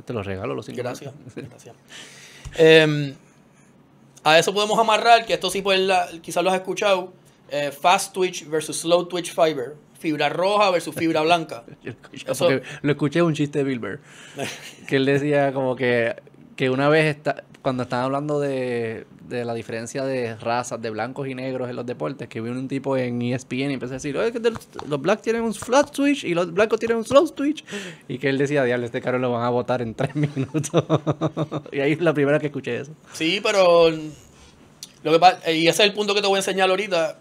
Te los regalo los Gracias, em, a eso podemos amarrar, que esto sí pues, quizás lo has escuchado, eh, Fast Twitch versus Slow Twitch Fiber. Fibra roja versus fibra blanca. lo, escuché, escuché un chiste de Bilber. que él decía como que que una vez está, cuando estaban hablando de, la diferencia de razas de blancos y negros en los deportes, que vio un tipo en ESPN y empezó a decir, que los blacks tienen un flat switch y los blancos tienen un slow switch. Y que él decía, diablo, este carro lo van a votar en tres minutos. y ahí es la primera que escuché eso. Sí, pero lo que pasa, eh, y ese es el punto que te voy a enseñar ahorita,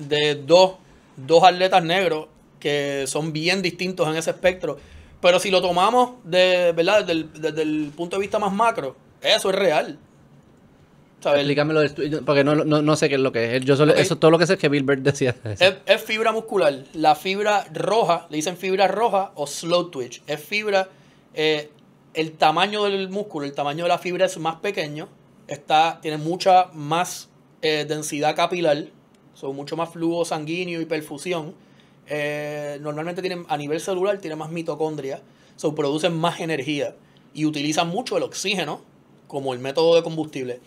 de dos, dos atletas negros que son bien distintos en ese espectro pero si lo tomamos de, ¿verdad? Desde el, punto de vista más macro, eso es real. ¿sabes? porque no, no, no, sé qué es lo que es. Yo es Eso todo lo que sé es que Bilbert decía. Es, fibra muscular. La fibra roja, le dicen fibra roja o slow twitch. Es fibra, eh, el tamaño del músculo, el tamaño de la fibra es más pequeño. Está, tiene mucha más eh, densidad capilar, son mucho más flujo sanguíneo y perfusión. Eh, normalmente tienen, a nivel celular, tienen más mitocondria, se producen más energía y utilizan mucho el oxígeno como el método de combustible.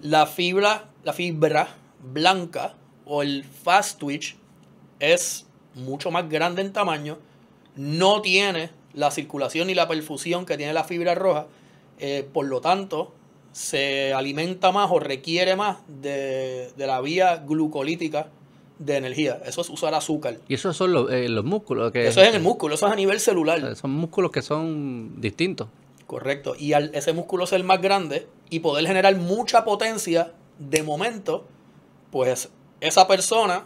La fibra, la fibra blanca o el fast twitch es mucho más grande en tamaño, no tiene la circulación ni la perfusión que tiene la fibra roja, eh, por lo tanto se alimenta más o requiere más de, de la vía glucolítica de energía. Eso es usar azúcar. Y esos son eh, los, músculos. Que, eso es en el músculo, eso es a nivel celular. Eh, son músculos que son distintos. Correcto. Y al ese músculo ser más grande y poder generar mucha potencia de momento, pues esa persona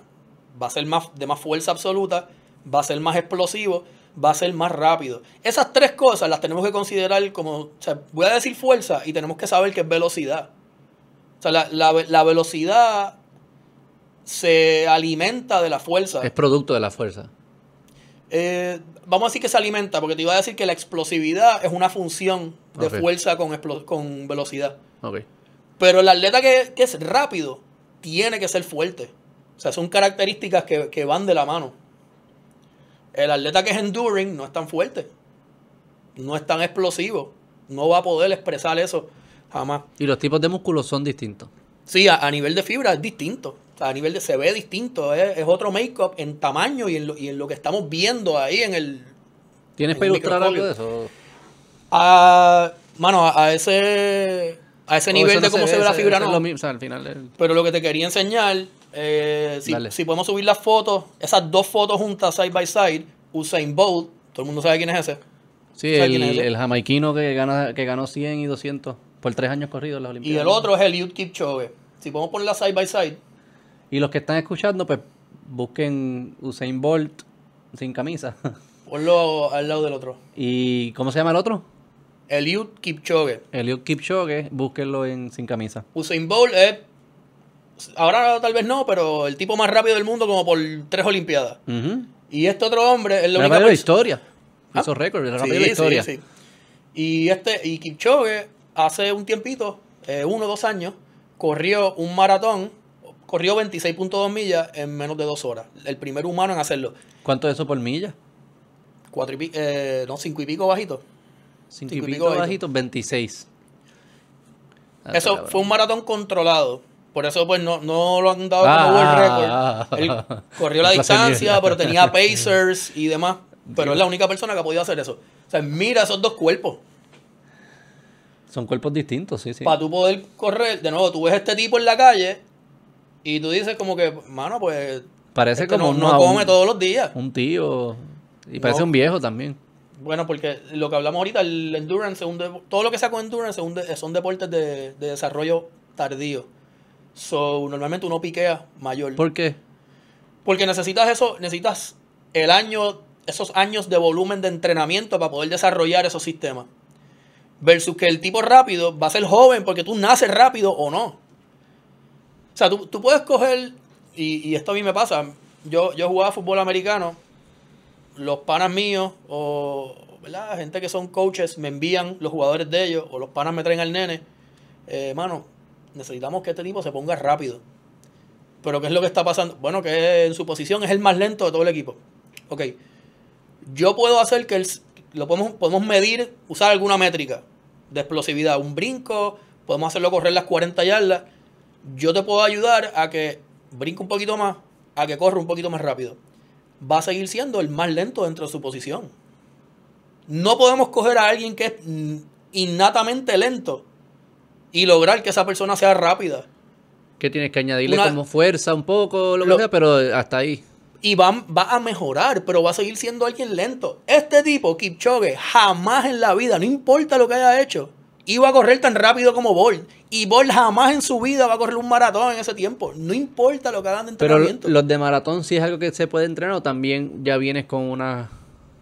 va a ser más, de más fuerza absoluta, va a ser más explosivo, va a ser más rápido. Esas tres cosas las tenemos que considerar como, o sea, voy a decir fuerza y tenemos que saber que es velocidad. O sea, la, la, la velocidad se alimenta de la fuerza. Es producto de la fuerza. Eh, vamos a decir que se alimenta, porque te iba a decir que la explosividad es una función de fuerza con, con velocidad. Pero el atleta que, es rápido tiene que ser fuerte. O sea, son características que, van de la mano. El atleta que es enduring no es tan fuerte. No es tan explosivo. No va a poder expresar eso jamás. Y los tipos de músculos son distintos. Sí, a, a nivel de fibra es distinto a nivel de se ve distinto, es, otro make-up en tamaño y en, lo, que estamos viendo ahí en el... ¿Tienes para ilustrar algo de eso? Ah, a, mano, a, ese, a ese nivel de cómo se ve, la figura no. al final Pero lo que te quería enseñar, eh, si, podemos subir las fotos, esas dos fotos juntas side by side, Usain Bolt, todo el mundo sabe quién es ese. Sí, el, jamaiquino que, gana, que ganó 100 y 200 por tres años corridos en las Olimpiadas. Y el otro es el Eliud Kipchoge. Si podemos ponerla side by side, y los que están escuchando, pues busquen Usain Bolt sin camisa. Ponlo al lado del otro. ¿Y cómo se llama el otro? Eliud Kipchoge. Eliud Kipchoge, búsquenlo en sin camisa. Usain Bolt es. Ahora tal vez no, pero el tipo más rápido del mundo, como por tres Olimpiadas. Y este otro hombre es lo único. la historia. Ah. Hizo récord, la sí, historia. y, este, y Kipchoge, hace un tiempito, eh, uno o dos años, corrió un maratón corrió 26.2 millas en menos de dos horas. El primer humano en hacerlo. ¿Cuánto es eso por milla? Cuatro y eh, no, cinco y pico bajito. Cinco, y pico, bajito, 26. Ah, eso fue un maratón controlado. Por eso, pues, no, no lo han dado como World ah, Record. Ah, corrió la distancia, pero tenía pacers y demás. Pero es la única persona que ha podido hacer eso. O sea, mira esos dos cuerpos. Son cuerpos distintos, sí, sí. Para tú poder correr, de nuevo, tú ves este tipo en la calle y tú dices como que, mano, pues... Parece este, como... No, come todos los días. Un tío. Y parece un viejo también. Bueno, porque lo que hablamos ahorita, el endurance, todo lo que con endurance son deportes de, desarrollo tardío. So, normalmente uno piquea mayor. ¿Por qué? Porque necesitas eso, necesitas el año, esos años de volumen de entrenamiento para poder desarrollar esos sistemas. Versus que el tipo rápido va a ser joven porque tú naces rápido o no. O sea, tú, puedes coger, y, y, esto a mí me pasa, yo, yo jugaba fútbol americano, los panas míos o gente que son coaches me envían los jugadores de ellos o los panas me traen al nene, eh, mano, necesitamos que este tipo se ponga rápido. Pero ¿qué es lo que está pasando? Bueno, que en su posición es el más lento de todo el equipo. Ok, yo puedo hacer que el, lo podemos, podemos medir, usar alguna métrica de explosividad, un brinco, podemos hacerlo correr las 40 yardas yo te puedo ayudar a que brinque un poquito más, a que corra un poquito más rápido. Va a seguir siendo el más lento dentro de su posición. No podemos coger a alguien que es mm, innatamente lento y lograr que esa persona sea rápida. Que tienes que añadirle como fuerza un poco, lo, pero hasta ahí. Y va, va a mejorar, pero va a seguir siendo alguien lento. Este tipo, Kipchoge, jamás en la vida, no importa lo que haya hecho, iba a correr tan rápido como Bolt. Y Bolt jamás en su vida va a correr un maratón en ese tiempo. No importa lo que hagan de entrenamiento. Pero los de maratón sí es algo que se puede entrenar o también ya vienes con una...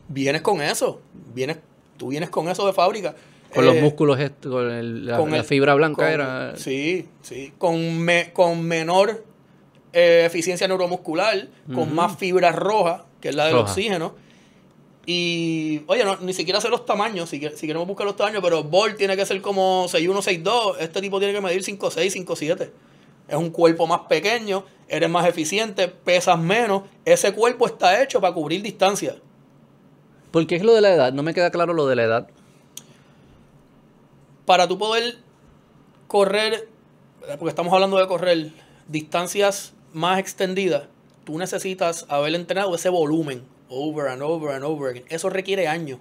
Vienes con eso. Vienes, tú vienes con eso de fábrica. Con los eh, músculos, con, la, fibra blanca era... Sí, sí. Con, con menor eh, eficiencia neuromuscular, con más fibra roja, que es la del oxígeno y, oye, no, ni siquiera sé los tamaños, si, si, queremos buscar los tamaños, pero Bolt tiene que ser como 6'1, 6'2. Este tipo tiene que medir 5'6, 5'7. Es un cuerpo más pequeño, eres más eficiente, pesas menos. Ese cuerpo está hecho para cubrir distancia. ¿Por qué es lo de la edad? No me queda claro lo de la edad. Para tú poder correr, porque estamos hablando de correr distancias más extendidas, tú necesitas haber entrenado ese volumen over and over and over again. Eso requiere años.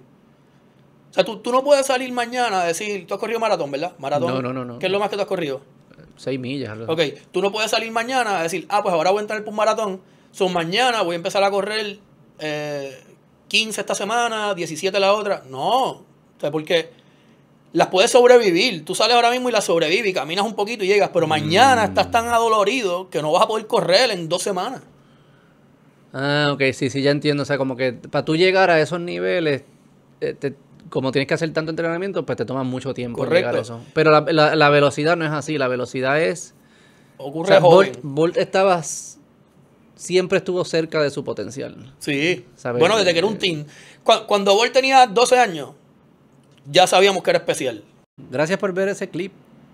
O sea, tú, no puedes salir mañana a decir, tú has corrido maratón, ¿verdad? Maratón. No, no, no. ¿Qué es lo más que tú has corrido? Seis millas. verdad. Ok, tú no puedes salir mañana a decir, ah, pues ahora voy a entrar por un maratón. Son mañana voy a empezar a correr eh, 15 esta semana, 17 la otra. No, o sea, porque las puedes sobrevivir. Tú sales ahora mismo y las sobrevives, caminas un poquito y llegas, pero mañana mm. estás tan adolorido que no vas a poder correr en dos semanas. Ah, ok, sí, sí, ya entiendo. O sea, como que para tú llegar a esos niveles, eh, como tienes que hacer tanto entrenamiento, pues te toma mucho tiempo llegar a eso. Pero la, velocidad no es así, la velocidad es... Ocurre Bolt, estaba... Siempre estuvo cerca de su potencial. Sí. Bueno, desde que era un eh, teen. Cuando, cuando Bolt tenía 12 años, ya sabíamos que era especial. Gracias por ver ese clip.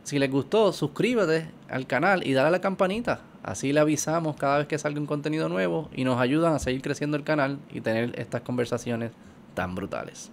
Si les gustó, suscríbete al canal y dale a la campanita. Así le avisamos cada vez que salga un contenido nuevo y nos ayudan a seguir creciendo el canal y tener estas conversaciones tan brutales.